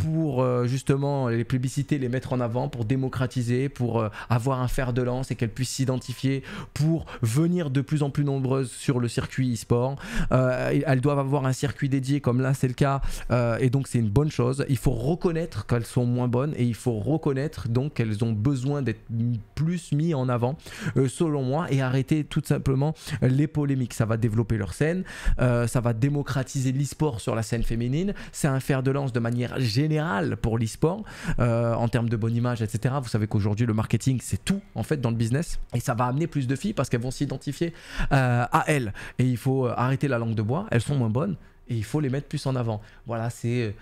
pour euh, justement les publicités les mettre en avant, pour démocratiser, pour euh, avoir un fer de lance et qu'elles puissent s'identifier, pour venir de plus en plus nombreuses sur le circuit e-sport. Euh, elles doivent avoir un circuit dédié comme là c'est le cas et donc c'est une bonne chose. Il faut reconnaître qu'elles sont moins bonnes et il faut reconnaître donc qu'elles ont besoin d'être plus mises en avant selon moi et arrêter tout simplement les polémiques. Ça va développer leur scène, ça va démocratiser l'e-sport sur la scène féminine, c'est un fer de lance de manière générale général pour l'e-sport euh, en termes de bonne image, etc. Vous savez qu'aujourd'hui, le marketing, c'est tout en fait dans le business et ça va amener plus de filles parce qu'elles vont s'identifier euh, à elles. Et il faut euh, arrêter la langue de bois, elles sont moins bonnes et il faut les mettre plus en avant. Voilà, c'est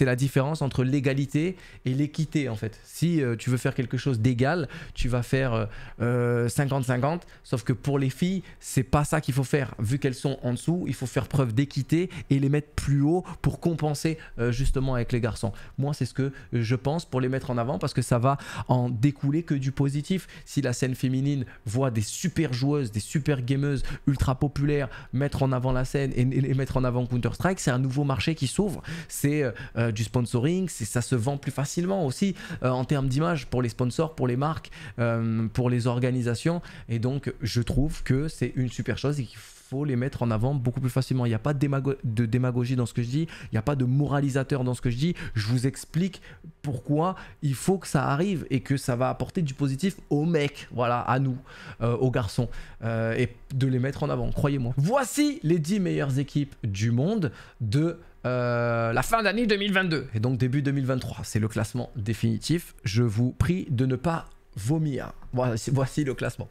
la différence entre l'égalité et l'équité en fait. Si euh, tu veux faire quelque chose d'égal, tu vas faire 50-50, euh, euh, sauf que pour les filles, c'est pas ça qu'il faut faire. Vu qu'elles sont en dessous, il faut faire preuve d'équité et les mettre plus haut pour compenser justement avec les garçons. Moi, c'est ce que je pense pour les mettre en avant parce que ça va en découler que du positif. Si la scène féminine voit des super joueuses, des super gameuses ultra populaires mettre en avant la scène et mettre en avant Counter-Strike. C'est un nouveau marché qui s'ouvre. C'est euh, euh, du sponsoring, ça se vend plus facilement aussi euh, en termes d'image pour les sponsors, pour les marques, pour les organisations. Et donc, je trouve que c'est une super chose et qu'il faut faut les mettre en avant beaucoup plus facilement. Il n'y a pas de démagogie dans ce que je dis, il n'y a pas de moralisateur dans ce que je dis. Je vous explique pourquoi il faut que ça arrive et que ça va apporter du positif aux mecs, voilà, à nous, euh, aux garçons, euh, et de les mettre en avant, croyez-moi. Voici les 10 meilleures équipes du monde de euh, la fin d'année 2022 et donc début 2023. C'est le classement définitif. Je vous prie de ne pas vomir. Voici, le classement.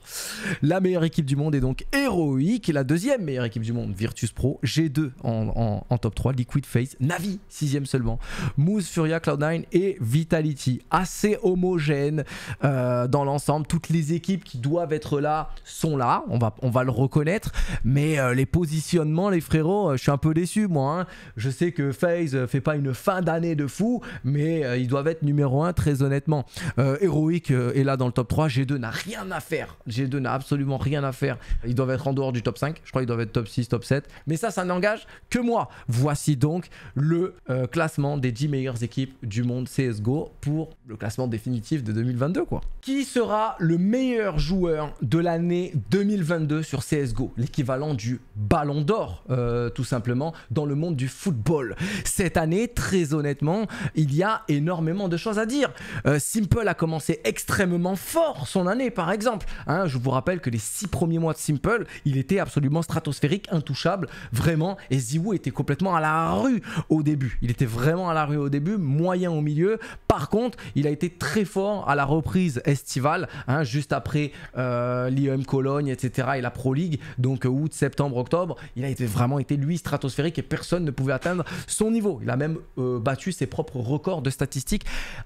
La meilleure équipe du monde est donc Heroic. La deuxième meilleure équipe du monde, Virtus Pro. G2 en, top 3. Liquid Face, Navi, sixième seulement. Moose, Furia, Cloud9 et Vitality. Assez homogène euh, dans l'ensemble. Toutes les équipes qui doivent être là sont là. On va, on va le reconnaître. Mais euh, les positionnements, les frérots, euh, je suis un peu déçu moi. Hein. Je sais que Face fait pas une fin d'année de fou. Mais ils doivent être numéro 1 très honnêtement. Heroic est là dans le top 3. G2 n'a rien à faire. G2 n'a absolument rien à faire. Ils doivent être en dehors du top 5. Je crois qu'ils doivent être top 6, top 7. Mais ça, ça n'engage que moi. Voici donc le euh, classement des 10 meilleures équipes du monde CSGO pour le classement définitif de 2022. Quoi. Qui sera le meilleur joueur de l'année 2022 sur CSGO L'équivalent du ballon d'or, euh, tout simplement, dans le monde du football. Cette année, très honnêtement, il y a énormément de choses à dire. Euh, Simple a commencé extrêmement fort son année, par exemple. Hein, je vous rappelle que les six premiers mois de Simple, il était absolument stratosphérique, intouchable, vraiment. Et Ziwoo était complètement à la rue au début. Il était vraiment à la rue au début, moyen au milieu. Par contre, il a été très fort à la reprise estivale, hein, juste après euh, l'IEM Cologne, etc. et la Pro League, donc euh, août, septembre, octobre. Il a été vraiment été lui stratosphérique et personne ne pouvait atteindre son niveau. Il a même euh, battu ses propres records de statistiques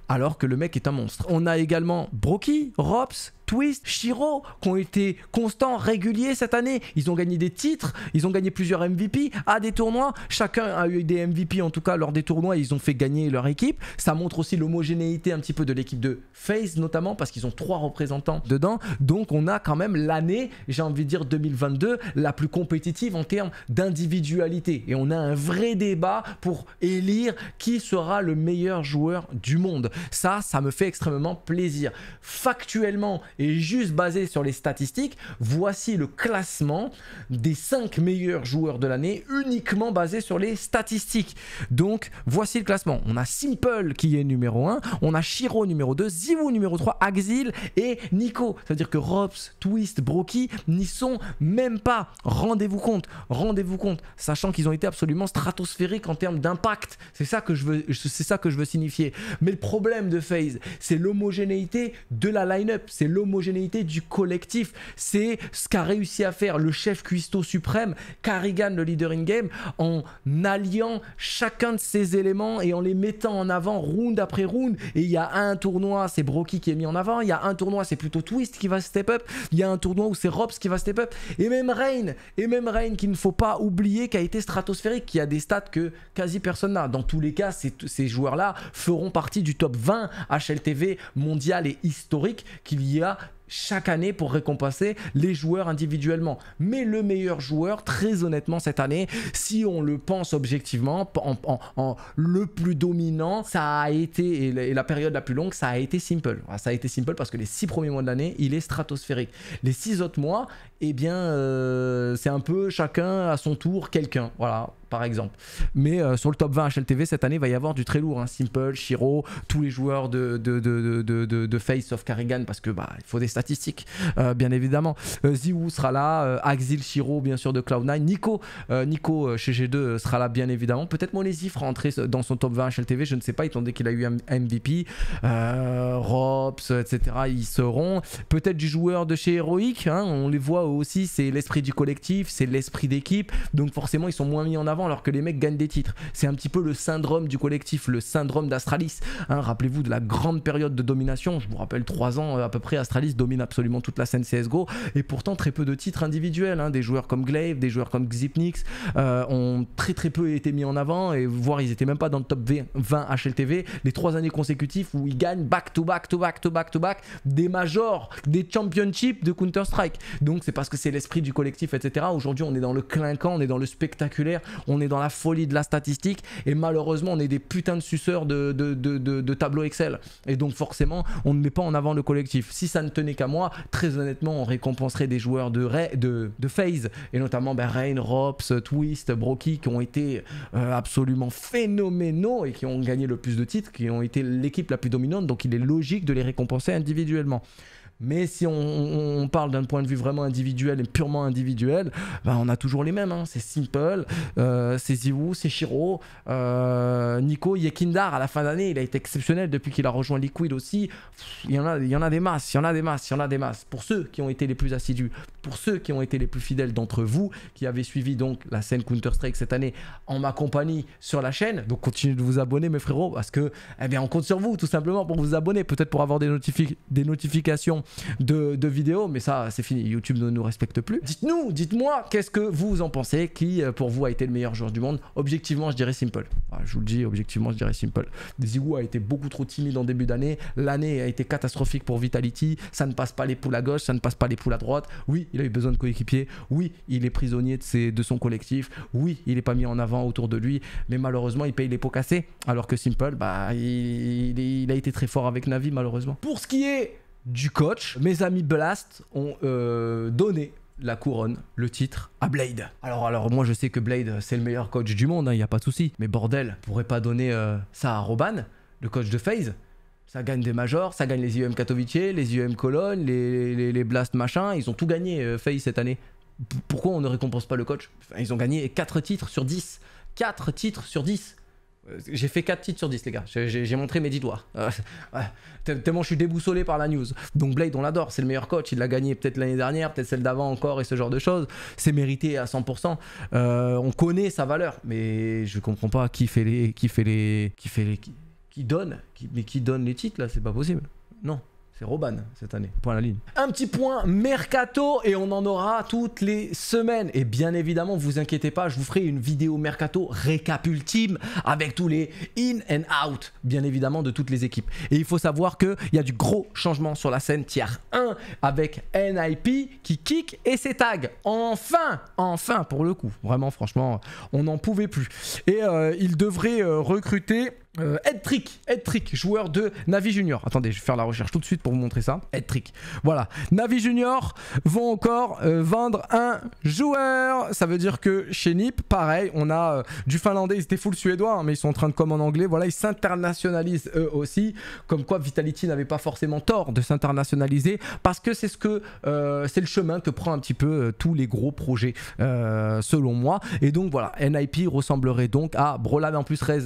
alors que le mec est un monstre. On a également Brock qui Robs. Twist, Shiro, qui ont été constants, réguliers cette année. Ils ont gagné des titres, ils ont gagné plusieurs MVP à des tournois. Chacun a eu des MVP en tout cas lors des tournois, ils ont fait gagner leur équipe. Ça montre aussi l'homogénéité un petit peu de l'équipe de FaZe notamment parce qu'ils ont trois représentants dedans. Donc on a quand même l'année, j'ai envie de dire 2022, la plus compétitive en termes d'individualité. Et on a un vrai débat pour élire qui sera le meilleur joueur du monde. Ça, ça me fait extrêmement plaisir. Factuellement et juste basé sur les statistiques, voici le classement des 5 meilleurs joueurs de l'année uniquement basé sur les statistiques. Donc voici le classement. On a Simple qui est numéro 1, on a Shiro numéro 2, Zivu numéro 3, Axil et Nico. C'est-à-dire que Robs, Twist, Broky n'y sont même pas. Rendez-vous compte, rendez-vous compte, sachant qu'ils ont été absolument stratosphériques en termes d'impact. C'est ça que je veux, c'est ça que je veux signifier. Mais le problème de FaZe, c'est l'homogénéité de la line-up, c'est l'homogénéité l'homogénéité du collectif. C'est ce qu'a réussi à faire le chef cuistot suprême, Carrigan, le leader in-game, en alliant chacun de ces éléments et en les mettant en avant round après round. Et il y a un tournoi, c'est Brocky qui est mis en avant. Il y a un tournoi, c'est plutôt Twist qui va step up. Il y a un tournoi où c'est Robs qui va step up. Et même Rain, et même Rain qu'il ne faut pas oublier, qui a été stratosphérique, qui a des stats que quasi personne n'a. Dans tous les cas, ces joueurs-là feront partie du top 20 HLTV mondial et historique qu'il y a chaque année pour récompenser les joueurs individuellement. Mais le meilleur joueur, très honnêtement, cette année, si on le pense objectivement, en, le plus dominant, ça a été, et la, période la plus longue, ça a été Simple. Ah, ça a été Simple parce que les six premiers mois de l'année, il est stratosphérique. Les six autres mois, eh bien, euh, c'est un peu chacun à son tour quelqu'un. Voilà, par exemple. Mais euh, sur le top 20 HLTV, cette année, il va y avoir du très lourd. Hein. Simple, Shiro, tous les joueurs de, de, Face, of karrigan, parce que bah, il faut des statistiques, euh, bien évidemment. Euh, sera là, euh, Axil, Shiro, bien sûr, de Cloud9. Nico, Nico chez G2 sera là, bien évidemment. Peut-être Monesi fera entrer dans son top 20 HLTV, je ne sais pas, étant donné qu'il a eu un MVP. Robs, etc., ils seront. Peut-être du joueur de chez Heroic, hein, on les voit aussi, c'est l'esprit du collectif, c'est l'esprit d'équipe, donc forcément, ils sont moins mis en avant alors que les mecs gagnent des titres. C'est un petit peu le syndrome du collectif, le syndrome d'Astralis. Hein. Rappelez-vous de la grande période de domination. Je vous rappelle, trois ans euh, à peu près, Astralis domine absolument toute la scène CSGO. Et pourtant, très peu de titres individuels. Hein. Des joueurs comme Glaive, des joueurs comme Xipnix euh, ont très très peu été mis en avant. Et voire, ils étaient même pas dans le top 20 HLTV. Les trois années consécutives où ils gagnent back to back to back to back to back des majors, des championships de Counter-Strike. Donc, c'est parce que c'est l'esprit du collectif, etc. Aujourd'hui, on est dans le clinquant, on est dans le spectaculaire on est dans la folie de la statistique et malheureusement on est des putains de suceurs de, de, tableaux Excel. Et donc forcément on ne met pas en avant le collectif. Si ça ne tenait qu'à moi, très honnêtement on récompenserait des joueurs de, de, Phase et notamment ben, Rain, Rops, Twist, Brocky qui ont été euh, absolument phénoménaux et qui ont gagné le plus de titres, qui ont été l'équipe la plus dominante donc il est logique de les récompenser individuellement. Mais si on, parle d'un point de vue vraiment individuel et purement individuel, ben, on a toujours les mêmes. Hein. C'est Simple, euh, c'est Ziwu, c'est Shiro, euh, Nico Yekindar à la fin d'année, il a été exceptionnel depuis qu'il a rejoint Liquid aussi. il y, en a, il y en a des masses, il y en a des masses, il y en a des masses. Pour ceux qui ont été les plus assidus, pour ceux qui ont été les plus fidèles d'entre vous, qui avez suivi donc la scène Counter-Strike cette année en ma compagnie sur la chaîne, donc continuez de vous abonner mes frérots parce que eh bien on compte sur vous tout simplement pour vous abonner, peut-être pour avoir des, des notifications de, vidéos, mais ça c'est fini, YouTube ne nous respecte plus. Dites-nous, dites-moi, qu'est-ce que vous en pensez Qui euh, pour vous a été le meilleur joueur du monde Objectivement, je dirais Simple. Ah, je vous le dis, objectivement, je dirais Simple. Zigou a été beaucoup trop timide en début d'année, l'année a été catastrophique pour Vitality, ça ne passe pas les poules à gauche, ça ne passe pas les poules à droite, oui, il a eu besoin de coéquipiers, oui, il est prisonnier de, ses, de son collectif, oui, il n'est pas mis en avant autour de lui, mais malheureusement, il paye les pots cassés, alors que Simple, bah, il a été très fort avec Navi, malheureusement. Pour ce qui est du coach, mes amis Blast ont euh, donné la couronne, le titre à Blade. Alors, alors moi je sais que Blade c'est le meilleur coach du monde, il hein, n'y a pas de souci. Mais bordel, pourrait pas donner euh, ça à Roban, le coach de FaZe ça gagne des majors, ça gagne les IEM Katowice, les IEM Cologne, les, les, Blast machin, ils ont tout gagné euh, FaZe cette année. pourquoi on ne récompense pas le coach Ils ont gagné 4 titres sur 10. 4 titres sur 10. Euh, j'ai fait 4 titres sur 10, les gars. J'ai montré mes 10 doigts. Euh, tellement je suis déboussolé par la news. Donc Blade, on l'adore. C'est le meilleur coach. Il l'a gagné peut-être l'année dernière, peut-être celle d'avant encore et ce genre de choses. C'est mérité à 100%. Euh, on connaît sa valeur. Mais je comprends pas qui fait les. Qui fait les. Qui fait les. Qui, donne. mais qui donne les titres, là C'est pas possible. Non. C'est Roban cette année. Point à la ligne. Un petit point mercato et on en aura toutes les semaines. Et bien évidemment, vous inquiétez pas, je vous ferai une vidéo mercato récap ultime avec tous les in and out, bien évidemment, de toutes les équipes. Et il faut savoir qu'il y a du gros changement sur la scène tiers 1 avec NIP qui kick et ses tags. Enfin, enfin pour le coup. Vraiment, franchement, on n'en pouvait plus. Et euh, il devrait euh, recruter euh, Trick, joueur de Navi Junior. Attendez, je vais faire la recherche tout de suite pour vous montrer ça. Ed Trick. Voilà. Navi Junior vont encore euh, vendre un joueur. Ça veut dire que chez Nip, pareil, on a euh, du finlandais. Ils étaient full suédois, hein, mais ils sont en train de comme en anglais. Voilà, ils s'internationalisent eux aussi. Comme quoi, Vitality n'avait pas forcément tort de s'internationaliser parce que c'est ce que euh, c'est le chemin que prend un petit peu tous les gros projets, selon moi. Et donc voilà, NIP ressemblerait donc à Brolan en plus Rez,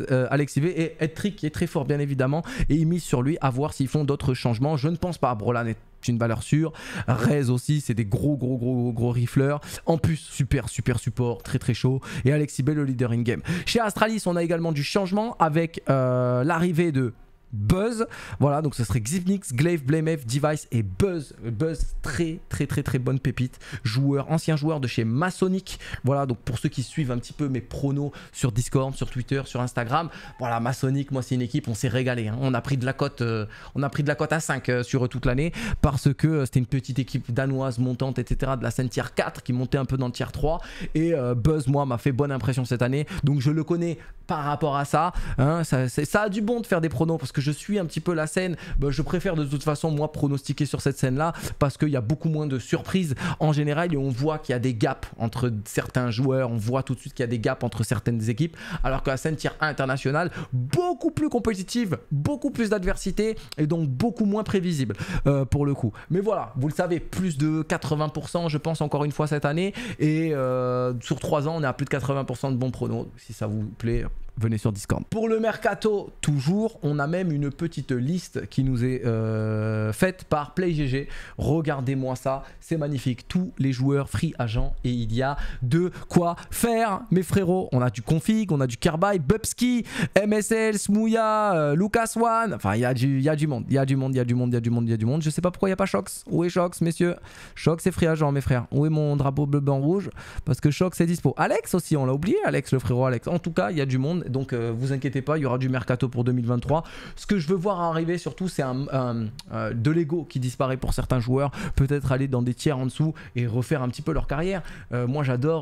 et et qui est très fort bien évidemment et ils misent sur lui à voir s'ils font d'autres changements. Je ne pense pas, Brolan est une valeur sûre. Rez aussi, c'est des gros, gros, gros, gros, gros rifleurs. En plus, super, super support, très, très chaud. Et Alexi Bell, le leader in-game. Chez Astralis, on a également du changement avec euh, l'arrivée de Buzz. Voilà, donc ce serait Xivnix, Glaive, Blamef, Device et Buzz. Buzz, très très très très bonne pépite. Joueur, ancien joueur de chez Masonic. Voilà, donc pour ceux qui suivent un petit peu mes pronos sur Discord, sur Twitter, sur Instagram, voilà, Masonic, moi c'est une équipe, on s'est régalé. Hein. On a pris de la cote, euh, on a pris de la cote à 5 euh, sur euh, toute l'année parce que c'était une petite équipe danoise montante, etc. de la scène tier 4 qui montait un peu dans le tier 3. Et Buzz, moi, m'a fait bonne impression cette année. Donc je le connais par rapport à ça. Hein. ça, ça a du bon de faire des pronos parce que je suis un petit peu la scène, bah, je préfère de toute façon moi pronostiquer sur cette scène là parce qu'il y a beaucoup moins de surprises en général et on voit qu'il y a des gaps entre certains joueurs, on voit tout de suite qu'il y a des gaps entre certaines équipes alors que la scène tier 1 internationale, beaucoup plus compétitive, beaucoup plus d'adversité et donc beaucoup moins prévisible euh, pour le coup. Mais voilà, vous le savez, plus de 80% je pense encore une fois cette année et euh, sur trois ans on est à plus de 80% de bons pronos si ça vous plaît venez sur Discord. Pour le mercato, toujours, on a même une petite liste qui nous est euh, faite par PlayGG. Regardez-moi ça, c'est magnifique. Tous les joueurs free agents et il y a de quoi faire, mes frérots. On a du config, on a du Carbide Bubski, MSL, Smouya, euh, Lucas One. Enfin, il y, a du, monde, il y a du monde, il y a du monde, il y a du monde, il y a du monde. Je sais pas pourquoi il n'y a pas Shox. Où est Shox, messieurs Shox c'est free agent, mes frères. Où est mon drapeau bleu, blanc, rouge Parce que Shox est dispo. Alex aussi, on l'a oublié, Alex, le frérot Alex. En tout cas, il y a du monde donc euh, vous inquiétez pas, il y aura du mercato pour 2023. Ce que je veux voir arriver surtout, c'est un, euh, de l'ego qui disparaît pour certains joueurs. Peut-être aller dans des tiers en dessous et refaire un petit peu leur carrière. Euh, moi j'adore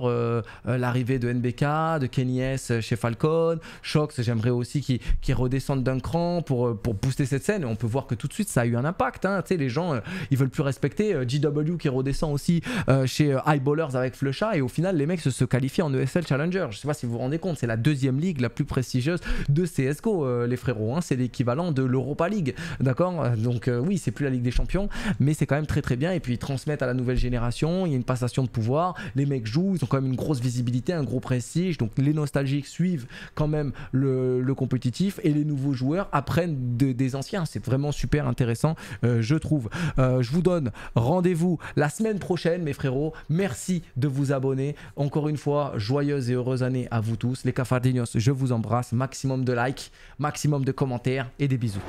l'arrivée de NBK, de Kenny S chez Falcon, Shox, j'aimerais aussi qu'ils redescendent d'un cran pour, pour booster cette scène. on peut voir que tout de suite ça a eu un impact. Hein. Les gens ils veulent plus respecter. GW qui redescend aussi chez Highballers avec Flecha et au final les mecs se, qualifient en ESL Challenger. Je sais pas si vous vous rendez compte, c'est la deuxième ligue plus prestigieuse de CSGO, euh, les frérots. Hein, c'est l'équivalent de l'Europa League. D'accord Donc euh, oui, c'est plus la Ligue des Champions, mais c'est quand même très très bien. Et puis ils transmettent à la nouvelle génération, il y a une passation de pouvoir, les mecs jouent, ils ont quand même une grosse visibilité, un gros prestige. Donc les nostalgiques suivent quand même le, compétitif et les nouveaux joueurs apprennent des anciens. C'est vraiment super intéressant, euh, je trouve. je vous donne rendez-vous la semaine prochaine, mes frérots. Merci de vous abonner. Encore une fois, joyeuse et heureuse année à vous tous. Les Cafardinos, je vous vous embrasse. Maximum de likes, maximum de commentaires et des bisous.